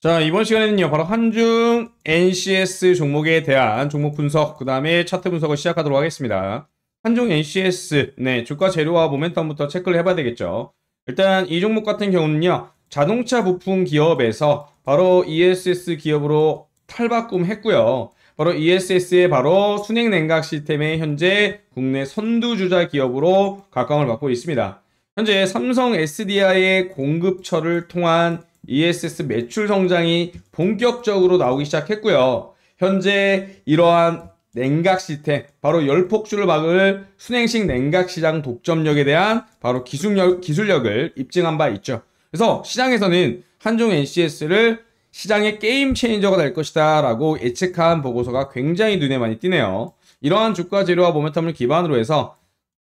자, 이번 시간에는요, 바로 한중 NCS 종목에 대한 종목 분석, 그 다음에 차트 분석을 시작하도록 하겠습니다. 한중 NCS, 네, 주가 재료와 모멘텀부터 체크를 해봐야 되겠죠. 일단 이 종목 같은 경우는요, 자동차 부품 기업에서 바로 ESS 기업으로 탈바꿈했고요. 바로 ESS의 바로 순행 냉각 시스템의 현재 국내 선두주자 기업으로 각광을 받고 있습니다. 현재 삼성 SDI의 공급처를 통한 ESS 매출 성장이 본격적으로 나오기 시작했고요. 현재 이러한 냉각 시스템, 바로 열폭주를 막을 순행식 냉각 시장 독점력에 대한 바로 기술력, 기술력을 입증한 바 있죠. 그래서 시장에서는 한종 NCS를 시장의 게임 체인저가 될 것이다 라고 예측한 보고서가 굉장히 눈에 많이 띄네요. 이러한 주가 재료와 모멘텀을 기반으로 해서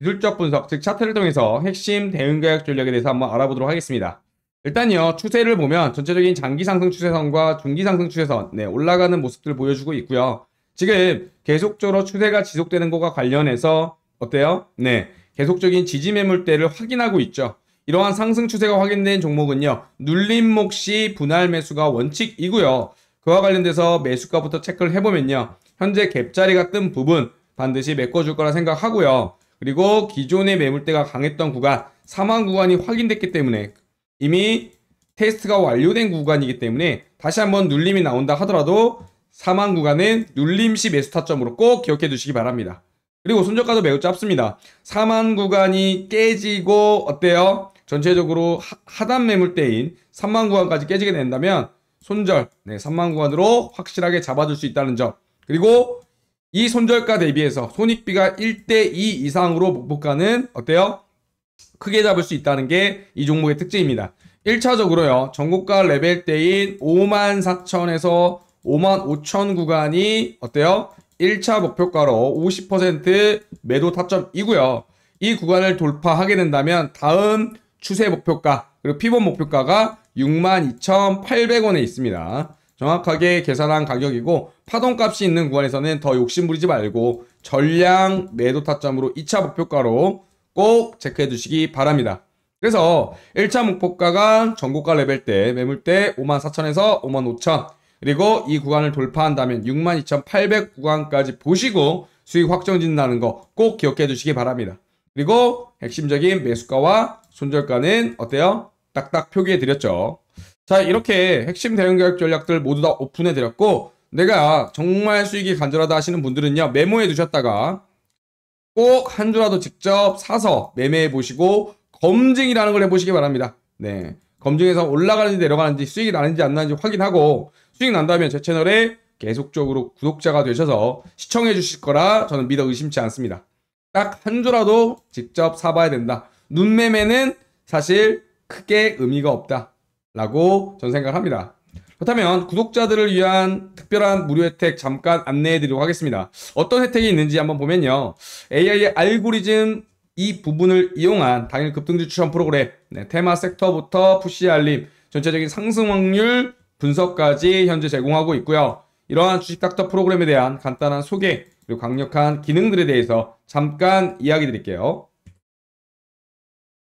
기술적 분석, 즉 차트를 통해서 핵심 대응 계약 전략에 대해서 한번 알아보도록 하겠습니다. 일단요 추세를 보면 전체적인 장기 상승 추세선과 중기 상승 추세선 네, 올라가는 모습들 보여주고 있고요. 지금 계속적으로 추세가 지속되는 것과 관련해서 어때요? 네, 계속적인 지지 매물대를 확인하고 있죠. 이러한 상승 추세가 확인된 종목은요. 눌림목 시 분할 매수가 원칙이고요. 그와 관련돼서 매수가부터 체크를 해보면요. 현재 갭자리가 뜬 부분 반드시 메꿔줄 거라 생각하고요. 그리고 기존의 매물대가 강했던 구간 사망 구간이 확인됐기 때문에 이미 테스트가 완료된 구간이기 때문에 다시 한번 눌림이 나온다 하더라도 사망 구간은 눌림 시 매수타점으로 꼭 기억해 두시기 바랍니다. 그리고 손절가도 매우 짧습니다. 4만 구간이 깨지고 어때요? 전체적으로 하단 매물대인 3만 구간까지 깨지게 된다면 손절 네, 3만 구간으로 확실하게 잡아줄 수 있다는 점 그리고 이 손절가 대비해서 손익비가 1대2 이상으로 목표가는 어때요? 크게 잡을 수 있다는 게 이 종목의 특징입니다. 1차적으로요. 전국가 레벨대인 54,000에서 55,000 구간이 어때요? 1차 목표가로 50% 매도 타점이고요. 이 구간을 돌파하게 된다면 다음 추세 목표가 그리고 피본 목표가가 62,800원에 있습니다. 정확하게 계산한 가격이고 파동값이 있는 구간에서는 더 욕심부리지 말고 전량 매도 타점으로 2차 목표가로 꼭 체크해 주시기 바랍니다. 그래서 1차 목표가가 전고가 레벨 때 매물 때 54,000에서 55,000 그리고 이 구간을 돌파한다면 62,800 구간까지 보시고 수익 확정짓는다는 거 꼭 기억해 주시기 바랍니다. 그리고 핵심적인 매수가와 손절가는 어때요? 딱딱 표기해 드렸죠. 자 이렇게 핵심 대응 계획 전략들 모두 다 오픈해 드렸고 내가 정말 수익이 간절하다 하시는 분들은요 메모해 두셨다가 꼭한 주라도 직접 사서 매매해 보시고 검증이라는 걸 해보시기 바랍니다. 네. 검증해서 올라가는지 내려가는지 수익이 나는지 안 나는지 확인하고 수익 난다면 제 채널에 계속적으로 구독자가 되셔서 시청해 주실 거라 저는 믿어 의심치 않습니다. 딱 한 주라도 직접 사봐야 된다. 눈매매는 사실 크게 의미가 없다. 라고 전 생각합니다. 그렇다면 구독자들을 위한 특별한 무료 혜택 잠깐 안내해 드리도록 하겠습니다. 어떤 혜택이 있는지 한번 보면요. AI의 알고리즘 이 부분을 이용한 당일 급등주 추천 프로그램, 네, 테마 섹터부터 푸시 알림, 전체적인 상승 확률 분석까지 현재 제공하고 있고요. 이러한 주식 닥터 프로그램에 대한 간단한 소개, 그리고 강력한 기능들에 대해서 잠깐 이야기 드릴게요.